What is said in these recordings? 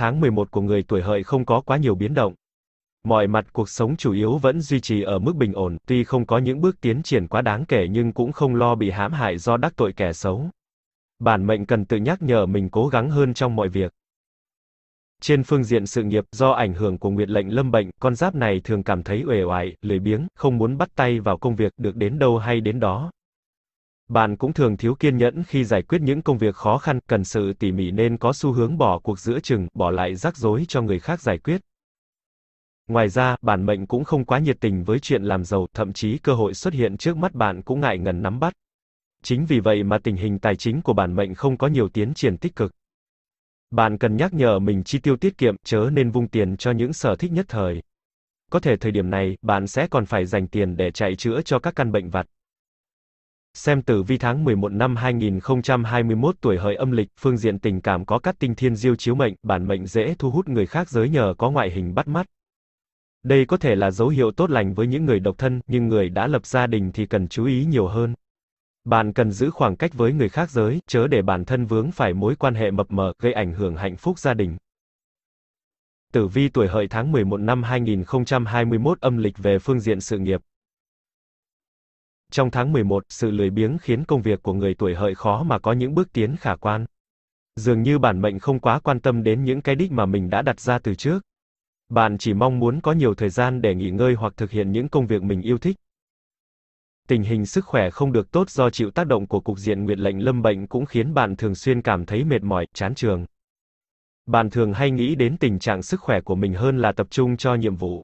tháng 11 của người tuổi hợi không có quá nhiều biến động. Mọi mặt cuộc sống chủ yếu vẫn duy trì ở mức bình ổn, tuy không có những bước tiến triển quá đáng kể nhưng cũng không lo bị hãm hại do đắc tội kẻ xấu. Bản mệnh cần tự nhắc nhở mình cố gắng hơn trong mọi việc. Trên phương diện sự nghiệp, do ảnh hưởng của nguyệt lệnh lâm bệnh, con giáp này thường cảm thấy uể oải, lười biếng, không muốn bắt tay vào công việc được đến đâu hay đến đó, bạn cũng thường thiếu kiên nhẫn khi giải quyết những công việc khó khăn, cần sự tỉ mỉ nên có xu hướng bỏ cuộc giữa chừng, bỏ lại rắc rối cho người khác giải quyết. Ngoài ra, bản mệnh cũng không quá nhiệt tình với chuyện làm giàu, thậm chí cơ hội xuất hiện trước mắt bạn cũng ngại ngần nắm bắt. Chính vì vậy mà tình hình tài chính của bản mệnh không có nhiều tiến triển tích cực. Bạn cần nhắc nhở mình chi tiêu tiết kiệm, chớ nên vung tiền cho những sở thích nhất thời. Có thể thời điểm này, bạn sẽ còn phải dành tiền để chạy chữa cho các căn bệnh vặt. Xem tử vi tháng 11 năm 2021 tuổi hợi âm lịch, phương diện tình cảm có cắt tinh thiên diêu chiếu mệnh, bản mệnh dễ thu hút người khác giới nhờ có ngoại hình bắt mắt. Đây có thể là dấu hiệu tốt lành với những người độc thân, nhưng người đã lập gia đình thì cần chú ý nhiều hơn. Bạn cần giữ khoảng cách với người khác giới, chớ để bản thân vướng phải mối quan hệ mập mờ, gây ảnh hưởng hạnh phúc gia đình. Tử vi tuổi hợi tháng 11 năm 2021 âm lịch về phương diện sự nghiệp, trong tháng 11, sự lười biếng khiến công việc của người tuổi hợi khó mà có những bước tiến khả quan. Dường như bản mệnh không quá quan tâm đến những cái đích mà mình đã đặt ra từ trước. Bạn chỉ mong muốn có nhiều thời gian để nghỉ ngơi hoặc thực hiện những công việc mình yêu thích. Tình hình sức khỏe không được tốt do chịu tác động của cục diện nguyệt lệnh lâm bệnh cũng khiến bạn thường xuyên cảm thấy mệt mỏi, chán trường. Bạn thường hay nghĩ đến tình trạng sức khỏe của mình hơn là tập trung cho nhiệm vụ.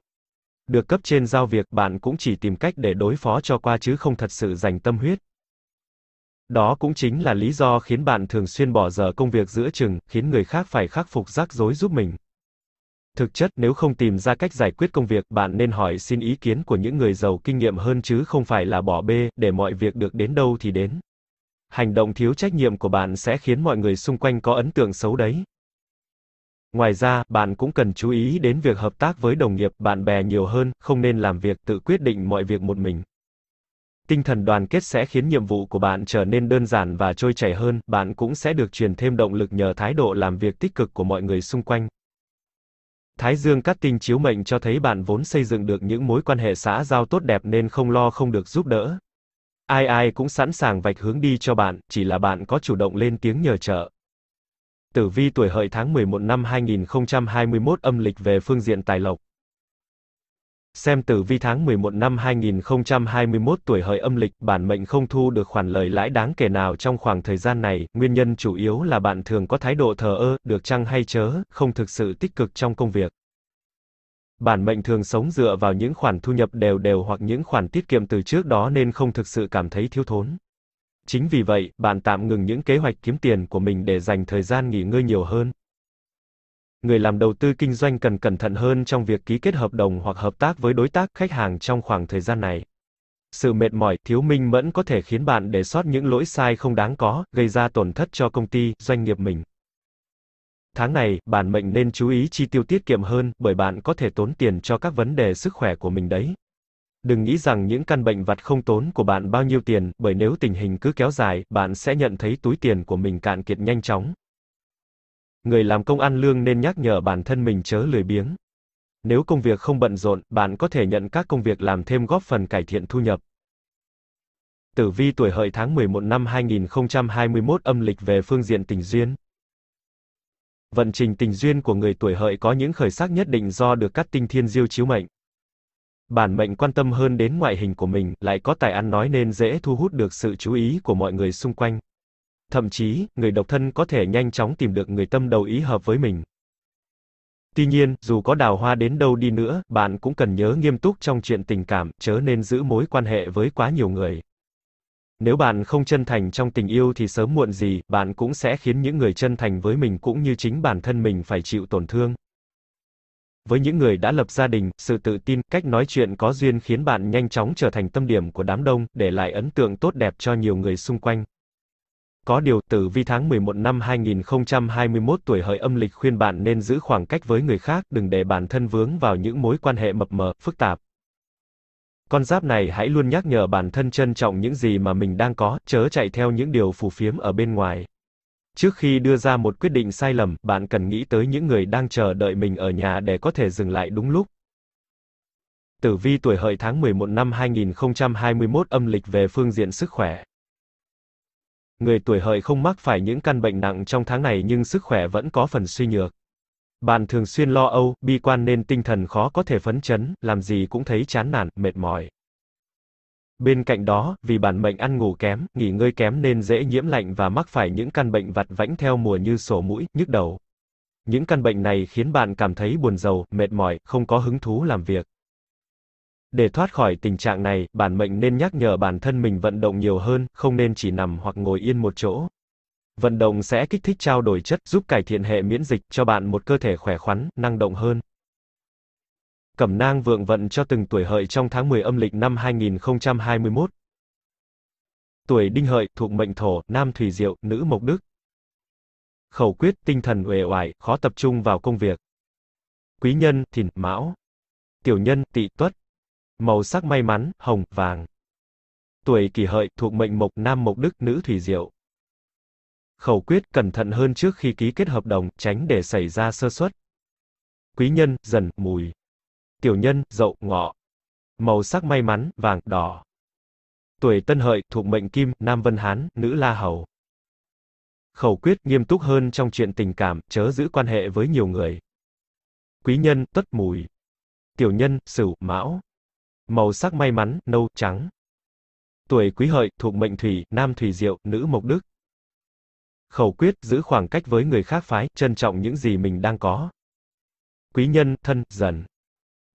Được cấp trên giao việc bạn cũng chỉ tìm cách để đối phó cho qua chứ không thật sự dành tâm huyết. Đó cũng chính là lý do khiến bạn thường xuyên bỏ dở công việc giữa chừng, khiến người khác phải khắc phục rắc rối giúp mình. Thực chất nếu không tìm ra cách giải quyết công việc, bạn nên hỏi xin ý kiến của những người giàu kinh nghiệm hơn chứ không phải là bỏ bê, để mọi việc được đến đâu thì đến. Hành động thiếu trách nhiệm của bạn sẽ khiến mọi người xung quanh có ấn tượng xấu đấy. Ngoài ra, bạn cũng cần chú ý đến việc hợp tác với đồng nghiệp, bạn bè nhiều hơn, không nên làm việc tự quyết định mọi việc một mình. Tinh thần đoàn kết sẽ khiến nhiệm vụ của bạn trở nên đơn giản và trôi chảy hơn, bạn cũng sẽ được truyền thêm động lực nhờ thái độ làm việc tích cực của mọi người xung quanh. Thái Dương Cát Tinh chiếu mệnh cho thấy bạn vốn xây dựng được những mối quan hệ xã giao tốt đẹp nên không lo không được giúp đỡ. Ai ai cũng sẵn sàng vạch hướng đi cho bạn, chỉ là bạn có chủ động lên tiếng nhờ trợ tử vi tuổi hợi tháng 11 năm 2021 âm lịch về phương diện tài lộc. Xem tử vi tháng 11 năm 2021 tuổi hợi âm lịch, bản mệnh không thu được khoản lời lãi đáng kể nào trong khoảng thời gian này, nguyên nhân chủ yếu là bạn thường có thái độ thờ ơ, được chăng hay chớ, không thực sự tích cực trong công việc. Bản mệnh thường sống dựa vào những khoản thu nhập đều đều hoặc những khoản tiết kiệm từ trước đó nên không thực sự cảm thấy thiếu thốn. Chính vì vậy, bạn tạm ngừng những kế hoạch kiếm tiền của mình để dành thời gian nghỉ ngơi nhiều hơn. Người làm đầu tư kinh doanh cần cẩn thận hơn trong việc ký kết hợp đồng hoặc hợp tác với đối tác, khách hàng trong khoảng thời gian này. Sự mệt mỏi, thiếu minh mẫn có thể khiến bạn để sót những lỗi sai không đáng có, gây ra tổn thất cho công ty, doanh nghiệp mình. Tháng này, bạn mệnh nên chú ý chi tiêu tiết kiệm hơn, bởi bạn có thể tốn tiền cho các vấn đề sức khỏe của mình đấy. Đừng nghĩ rằng những căn bệnh vặt không tốn của bạn bao nhiêu tiền, bởi nếu tình hình cứ kéo dài, bạn sẽ nhận thấy túi tiền của mình cạn kiệt nhanh chóng. Người làm công ăn lương nên nhắc nhở bản thân mình chớ lười biếng. Nếu công việc không bận rộn, bạn có thể nhận các công việc làm thêm góp phần cải thiện thu nhập. Tử vi tuổi hợi tháng 11 năm 2021 âm lịch về phương diện tình duyên. Vận trình tình duyên của người tuổi hợi có những khởi sắc nhất định do được các tinh thiên diêu chiếu mệnh. Bản mệnh quan tâm hơn đến ngoại hình của mình, lại có tài ăn nói nên dễ thu hút được sự chú ý của mọi người xung quanh. Thậm chí, người độc thân có thể nhanh chóng tìm được người tâm đầu ý hợp với mình. Tuy nhiên, dù có đào hoa đến đâu đi nữa, bạn cũng cần nhớ nghiêm túc trong chuyện tình cảm, chớ nên giữ mối quan hệ với quá nhiều người. Nếu bạn không chân thành trong tình yêu thì sớm muộn gì, bạn cũng sẽ khiến những người chân thành với mình cũng như chính bản thân mình phải chịu tổn thương. Với những người đã lập gia đình, sự tự tin, cách nói chuyện có duyên khiến bạn nhanh chóng trở thành tâm điểm của đám đông, để lại ấn tượng tốt đẹp cho nhiều người xung quanh. Có điều, tử vi tháng 11 năm 2021 tuổi hợi âm lịch khuyên bạn nên giữ khoảng cách với người khác, đừng để bản thân vướng vào những mối quan hệ mập mờ, phức tạp. Con giáp này hãy luôn nhắc nhở bản thân trân trọng những gì mà mình đang có, chớ chạy theo những điều phù phiếm ở bên ngoài. Trước khi đưa ra một quyết định sai lầm, bạn cần nghĩ tới những người đang chờ đợi mình ở nhà để có thể dừng lại đúng lúc. Tử vi tuổi hợi tháng 11 năm 2021 âm lịch về phương diện sức khỏe. Người tuổi hợi không mắc phải những căn bệnh nặng trong tháng này nhưng sức khỏe vẫn có phần suy nhược. Bạn thường xuyên lo âu, bi quan nên tinh thần khó có thể phấn chấn, làm gì cũng thấy chán nản, mệt mỏi. Bên cạnh đó, vì bản mệnh ăn ngủ kém, nghỉ ngơi kém nên dễ nhiễm lạnh và mắc phải những căn bệnh vặt vãnh theo mùa như sổ mũi, nhức đầu. Những căn bệnh này khiến bạn cảm thấy buồn rầu, mệt mỏi, không có hứng thú làm việc. Để thoát khỏi tình trạng này, bản mệnh nên nhắc nhở bản thân mình vận động nhiều hơn, không nên chỉ nằm hoặc ngồi yên một chỗ. Vận động sẽ kích thích trao đổi chất, giúp cải thiện hệ miễn dịch, cho bạn một cơ thể khỏe khoắn, năng động hơn cẩm nang vượng vận cho từng tuổi hợi trong tháng 10 âm lịch năm 2021. Tuổi đinh hợi, thuộc mệnh thổ, nam thủy diệu, nữ mộc đức. Khẩu quyết, tinh thần uể oải, khó tập trung vào công việc. Quý nhân, thìn, mão. Tiểu nhân, tỵ tuất. Màu sắc may mắn, hồng, vàng. Tuổi kỷ hợi, thuộc mệnh mộc, nam mộc đức, nữ thủy diệu. Khẩu quyết, cẩn thận hơn trước khi ký kết hợp đồng, tránh để xảy ra sơ suất. Quý nhân, dần, mùi tiểu nhân, dậu, ngọ. Màu sắc may mắn, vàng, đỏ. Tuổi tân hợi, thuộc mệnh kim, nam vân hán, nữ la hầu. Khẩu quyết nghiêm túc hơn trong chuyện tình cảm, chớ giữ quan hệ với nhiều người. Quý nhân, tuất mùi. Tiểu nhân, sửu, mão. Màu sắc may mắn, nâu, trắng. Tuổi quý hợi, thuộc mệnh thủy, nam thủy diệu, nữ mộc đức. Khẩu quyết, giữ khoảng cách với người khác phái, trân trọng những gì mình đang có. Quý nhân, thân, dần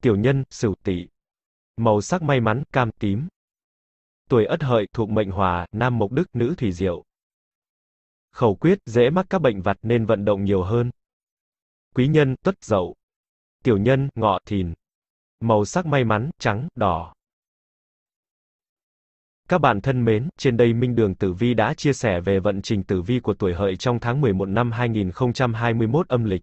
tiểu nhân, sửu tỵ. Màu sắc may mắn, cam tím. Tuổi Ất Hợi thuộc mệnh Hòa, nam mộc đức, nữ thủy diệu. Khẩu quyết dễ mắc các bệnh vặt nên vận động nhiều hơn. Quý nhân, tuất dậu. Tiểu nhân, ngọ thìn. Màu sắc may mắn, trắng, đỏ. Các bạn thân mến, trên đây Minh Đường Tử Vi đã chia sẻ về vận trình tử vi của tuổi hợi trong tháng 11 năm 2021 âm lịch.